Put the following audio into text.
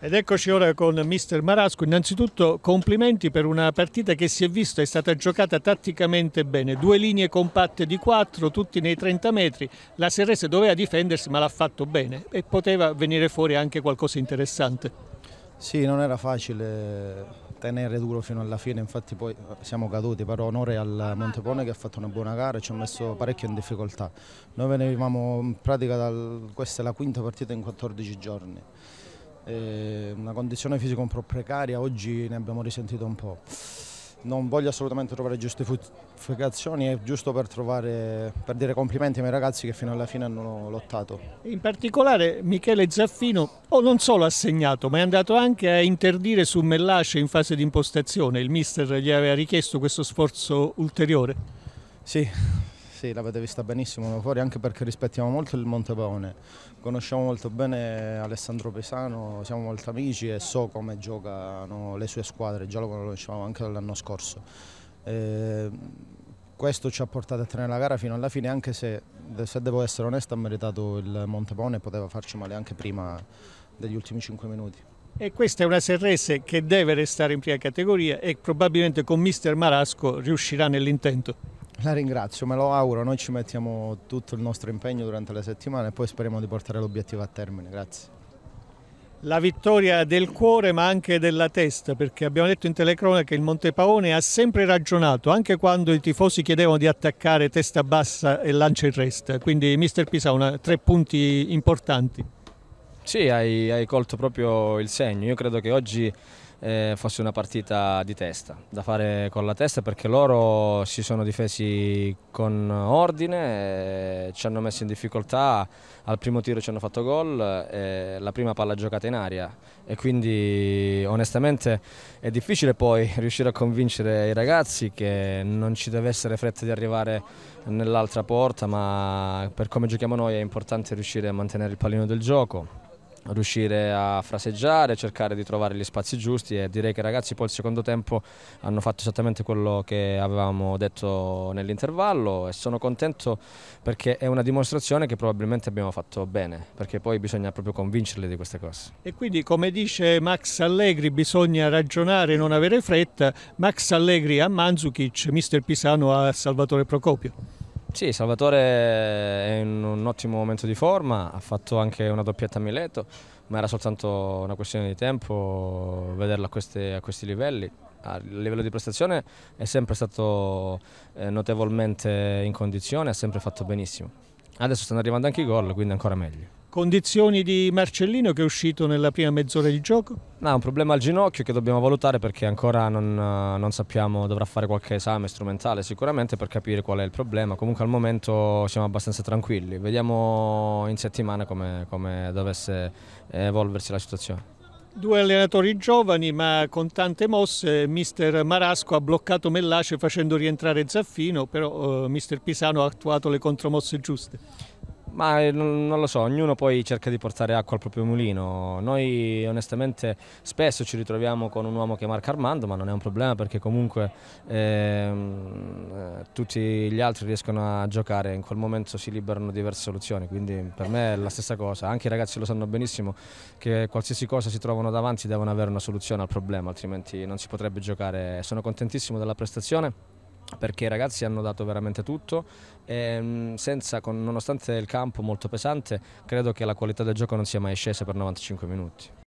Ed eccoci ora con Mister Marasco. Innanzitutto complimenti per una partita che si è vista, è stata giocata tatticamente bene. Due linee compatte di quattro, tutti nei 30 metri. La Serrese doveva difendersi ma l'ha fatto bene e poteva venire fuori anche qualcosa di interessante. Sì, non era facile tenere duro fino alla fine, infatti poi eh, siamo caduti, però onore al Montepone che ha fatto una buona gara e ci ha messo parecchio in difficoltà. Noi venivamo in pratica, dal, questa è la quinta partita in 14 giorni, e eh, una condizione fisica un po' precaria, oggi ne abbiamo risentito un po' non voglio assolutamente trovare giustificazioni, è giusto per, trovare, per, dire complimenti ai miei ragazzi che fino alla fine hanno lottato. In particolare Michele Zaffino oh, non solo ha segnato ma è andato anche a interdire su Mellace in fase di impostazione, il mister gli aveva richiesto questo sforzo ulteriore? Sì, sì, l'avete vista benissimo da fuori, anche perché rispettiamo molto il Montepaone. Conosciamo molto bene Alessandro Pesano, siamo molto amici e so come giocano le sue squadre, già lo conoscevamo anche dall'anno scorso. Eh, questo ci ha portato a tenere la gara fino alla fine, anche se, se devo essere onesto, ha meritato il Montepaone, poteva farci male anche prima degli ultimi 5 minuti. E questa è una SRS che deve restare in prima categoria e probabilmente con mister Marasco riuscirà nell'intento. La ringrazio, me lo auguro, noi ci mettiamo tutto il nostro impegno durante la settimana e poi speriamo di portare l'obiettivo a termine, grazie. La vittoria del cuore ma anche della testa perché abbiamo detto in telecrona che il Montepaone ha sempre ragionato anche quando i tifosi chiedevano di attaccare testa bassa e lancia il resta, quindi mister Pisauna tre punti importanti. Sì, hai, hai colto proprio il segno, io credo che oggi eh, fosse una partita di testa, da fare con la testa perché loro si sono difesi con ordine, eh, ci hanno messo in difficoltà, al primo tiro ci hanno fatto gol, eh, la prima palla giocata in aria e quindi onestamente è difficile poi riuscire a convincere i ragazzi che non ci deve essere fretta di arrivare nell'altra porta ma per come giochiamo noi è importante riuscire a mantenere il pallino del gioco riuscire a fraseggiare, cercare di trovare gli spazi giusti e direi che i ragazzi poi il secondo tempo hanno fatto esattamente quello che avevamo detto nell'intervallo e sono contento perché è una dimostrazione che probabilmente abbiamo fatto bene, perché poi bisogna proprio convincerli di queste cose. E quindi come dice Max Allegri bisogna ragionare, e non avere fretta, Max Allegri a Manzukic, mister Pisano a Salvatore Procopio. Sì, Salvatore è in un ottimo momento di forma, ha fatto anche una doppietta a Mileto, ma era soltanto una questione di tempo vederlo a, queste, a questi livelli. A livello di prestazione è sempre stato eh, notevolmente in condizione, ha sempre fatto benissimo. Adesso stanno arrivando anche i gol, quindi ancora meglio. Condizioni di Marcellino che è uscito nella prima mezz'ora di gioco? No, un problema al ginocchio che dobbiamo valutare perché ancora non, eh, non, sappiamo, dovrà fare qualche esame strumentale sicuramente per capire qual è il problema. Comunque al momento siamo abbastanza tranquilli, vediamo in settimana come, come dovesse eh, evolversi la situazione. Due allenatori giovani ma con tante mosse, mister Marasco ha bloccato Mellace facendo rientrare Zaffino, però eh, mister Pisano ha attuato le contromosse giuste. Ma eh, non lo so, ognuno poi cerca di portare acqua al proprio mulino. Noi onestamente spesso ci ritroviamo con un uomo che marca Armando, ma non è un problema perché comunque ehm, eh, tutti gli altri riescono a giocare, in quel momento si liberano diverse soluzioni, quindi per me è la stessa cosa. Anche i ragazzi lo sanno benissimo che qualsiasi cosa si trovano davanti devono avere una soluzione al problema, altrimenti non si potrebbe giocare. Sono contentissimo della prestazione perché i ragazzi hanno dato veramente tutto e ehm, senza, con, nonostante il campo molto pesante credo che la qualità del gioco non sia mai scesa per 95 minuti.